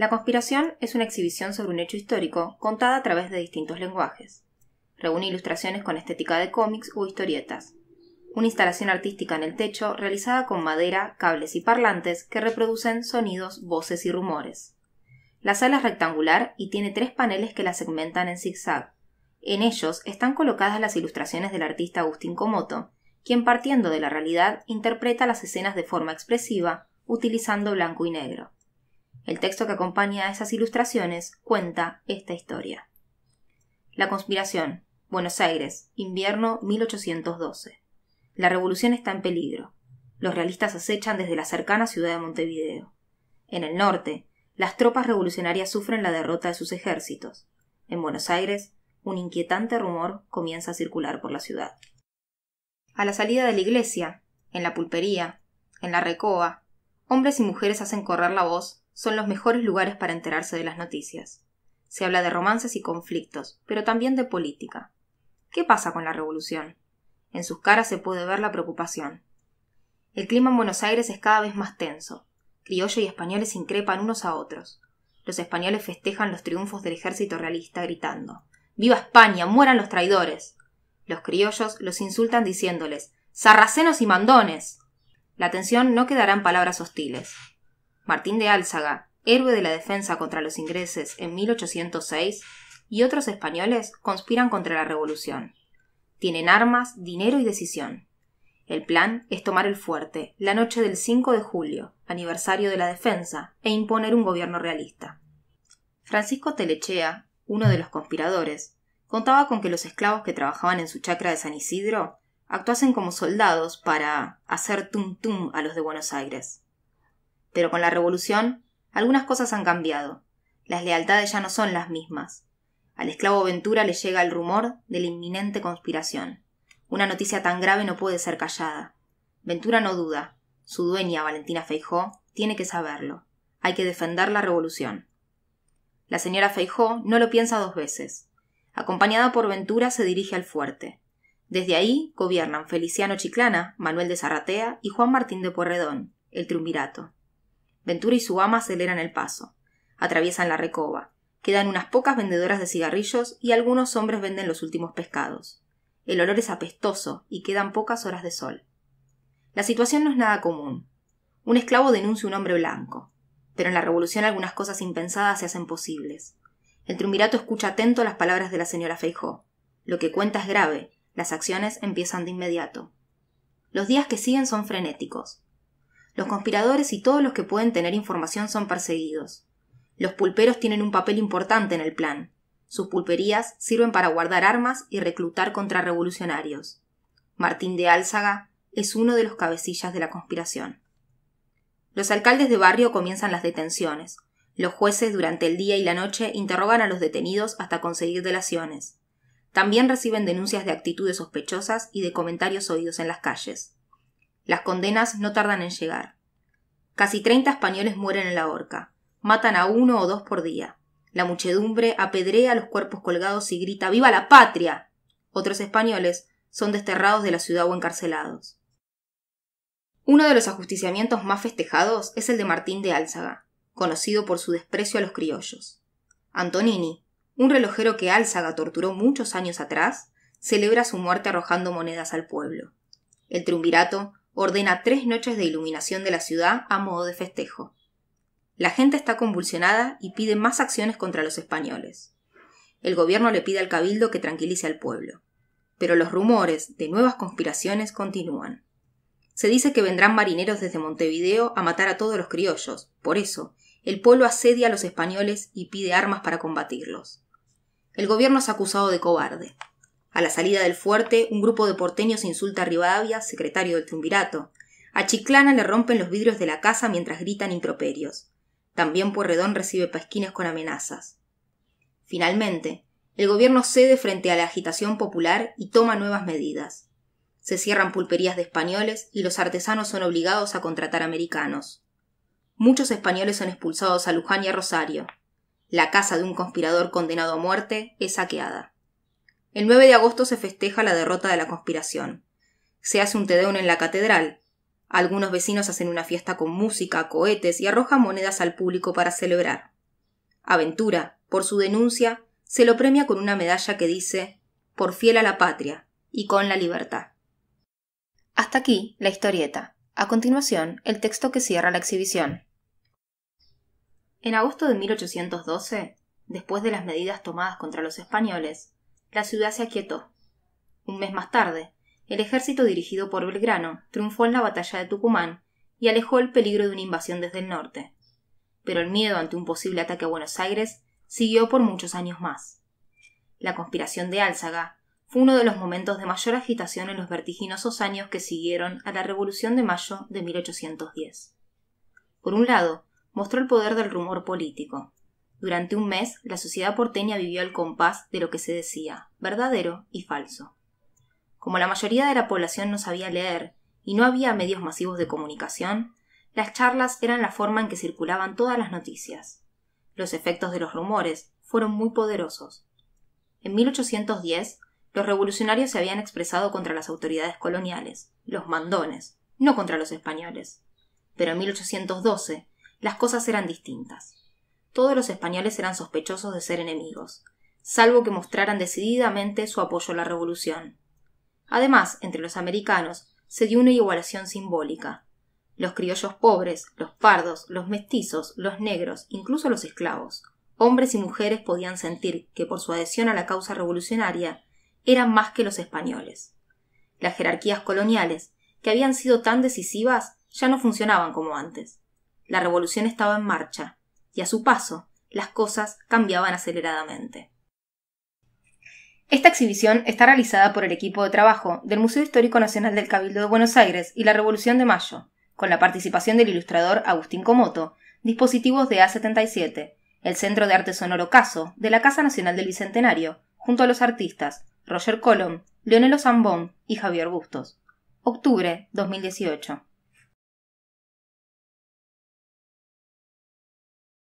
La conspiración es una exhibición sobre un hecho histórico contada a través de distintos lenguajes. Reúne ilustraciones con estética de cómics u historietas. Una instalación artística en el techo realizada con madera, cables y parlantes que reproducen sonidos, voces y rumores. La sala es rectangular y tiene tres paneles que la segmentan en zigzag. En ellos están colocadas las ilustraciones del artista Agustín Komoto, quien partiendo de la realidad interpreta las escenas de forma expresiva, utilizando blanco y negro. El texto que acompaña a esas ilustraciones cuenta esta historia. La conspiración. Buenos Aires, invierno 1812. La revolución está en peligro. Los realistas acechan desde la cercana ciudad de Montevideo. En el norte, las tropas revolucionarias sufren la derrota de sus ejércitos. En Buenos Aires, un inquietante rumor comienza a circular por la ciudad. A la salida de la iglesia, en la pulpería, en la recoa, hombres y mujeres hacen correr la voz son los mejores lugares para enterarse de las noticias. Se habla de romances y conflictos, pero también de política. ¿Qué pasa con la revolución? En sus caras se puede ver la preocupación. El clima en Buenos Aires es cada vez más tenso. Criollos y españoles increpan unos a otros. Los españoles festejan los triunfos del ejército realista gritando ¡Viva España! ¡Mueran los traidores! Los criollos los insultan diciéndoles ¡Sarracenos y mandones! La tensión no quedará en palabras hostiles. Martín de Álzaga, héroe de la defensa contra los ingleses en 1806, y otros españoles conspiran contra la revolución. Tienen armas, dinero y decisión. El plan es tomar el fuerte la noche del 5 de julio, aniversario de la defensa, e imponer un gobierno realista. Francisco Telechea, uno de los conspiradores, contaba con que los esclavos que trabajaban en su chacra de San Isidro actuasen como soldados para hacer tum tum a los de Buenos Aires. Pero con la revolución, algunas cosas han cambiado. Las lealtades ya no son las mismas. Al esclavo Ventura le llega el rumor de la inminente conspiración. Una noticia tan grave no puede ser callada. Ventura no duda. Su dueña, Valentina Feijó, tiene que saberlo. Hay que defender la revolución. La señora Feijó no lo piensa dos veces. Acompañada por Ventura, se dirige al fuerte. Desde ahí gobiernan Feliciano Chiclana, Manuel de Zarratea y Juan Martín de Porredón, el triunvirato. Ventura y su ama aceleran el paso. Atraviesan la recoba. Quedan unas pocas vendedoras de cigarrillos y algunos hombres venden los últimos pescados. El olor es apestoso y quedan pocas horas de sol. La situación no es nada común. Un esclavo denuncia un hombre blanco. Pero en la revolución algunas cosas impensadas se hacen posibles. El triunvirato escucha atento las palabras de la señora Feijó. Lo que cuenta es grave, las acciones empiezan de inmediato. Los días que siguen son frenéticos. Los conspiradores y todos los que pueden tener información son perseguidos. Los pulperos tienen un papel importante en el plan. Sus pulperías sirven para guardar armas y reclutar contrarrevolucionarios. Martín de Álzaga es uno de los cabecillas de la conspiración. Los alcaldes de barrio comienzan las detenciones. Los jueces durante el día y la noche interrogan a los detenidos hasta conseguir delaciones. También reciben denuncias de actitudes sospechosas y de comentarios oídos en las calles. Las condenas no tardan en llegar. Casi treinta españoles mueren en la horca. Matan a uno o dos por día. La muchedumbre apedrea los cuerpos colgados y grita ¡Viva la patria! Otros españoles son desterrados de la ciudad o encarcelados. Uno de los ajusticiamientos más festejados es el de Martín de Álzaga, conocido por su desprecio a los criollos. Antonini, un relojero que Álzaga torturó muchos años atrás, celebra su muerte arrojando monedas al pueblo. El triunvirato ordena tres noches de iluminación de la ciudad a modo de festejo. La gente está convulsionada y pide más acciones contra los españoles. El gobierno le pide al cabildo que tranquilice al pueblo. Pero los rumores de nuevas conspiraciones continúan. Se dice que vendrán marineros desde Montevideo a matar a todos los criollos. Por eso, el pueblo asedia a los españoles y pide armas para combatirlos. El gobierno es acusado de cobarde. A la salida del fuerte, un grupo de porteños insulta a Rivadavia, secretario del triunvirato. A Chiclana le rompen los vidrios de la casa mientras gritan improperios. También Puerredón recibe pasquines con amenazas. Finalmente, el gobierno cede frente a la agitación popular y toma nuevas medidas. Se cierran pulperías de españoles y los artesanos son obligados a contratar americanos. Muchos españoles son expulsados a Luján y a Rosario. La casa de un conspirador condenado a muerte es saqueada. El 9 de agosto se festeja la derrota de la conspiración. Se hace un tedeón en la catedral. Algunos vecinos hacen una fiesta con música, cohetes y arrojan monedas al público para celebrar. Aventura, por su denuncia, se lo premia con una medalla que dice por fiel a la patria y con la libertad. Hasta aquí la historieta. A continuación, el texto que cierra la exhibición. En agosto de 1812, después de las medidas tomadas contra los españoles, la ciudad se aquietó. Un mes más tarde, el ejército dirigido por Belgrano triunfó en la batalla de Tucumán y alejó el peligro de una invasión desde el norte. Pero el miedo ante un posible ataque a Buenos Aires siguió por muchos años más. La conspiración de Álzaga fue uno de los momentos de mayor agitación en los vertiginosos años que siguieron a la Revolución de Mayo de 1810. Por un lado, mostró el poder del rumor político, durante un mes, la sociedad porteña vivió al compás de lo que se decía, verdadero y falso. Como la mayoría de la población no sabía leer y no había medios masivos de comunicación, las charlas eran la forma en que circulaban todas las noticias. Los efectos de los rumores fueron muy poderosos. En 1810, los revolucionarios se habían expresado contra las autoridades coloniales, los mandones, no contra los españoles. Pero en 1812, las cosas eran distintas todos los españoles eran sospechosos de ser enemigos, salvo que mostraran decididamente su apoyo a la revolución. Además, entre los americanos se dio una igualación simbólica. Los criollos pobres, los pardos, los mestizos, los negros, incluso los esclavos, hombres y mujeres podían sentir que por su adhesión a la causa revolucionaria eran más que los españoles. Las jerarquías coloniales, que habían sido tan decisivas, ya no funcionaban como antes. La revolución estaba en marcha, y a su paso las cosas cambiaban aceleradamente. Esta exhibición está realizada por el equipo de trabajo del Museo Histórico Nacional del Cabildo de Buenos Aires y la Revolución de Mayo, con la participación del ilustrador Agustín Comoto, dispositivos de A77, el Centro de Arte Sonoro Caso de la Casa Nacional del Bicentenario, junto a los artistas Roger Colom, Leonelo Zambón y Javier Bustos. Octubre 2018.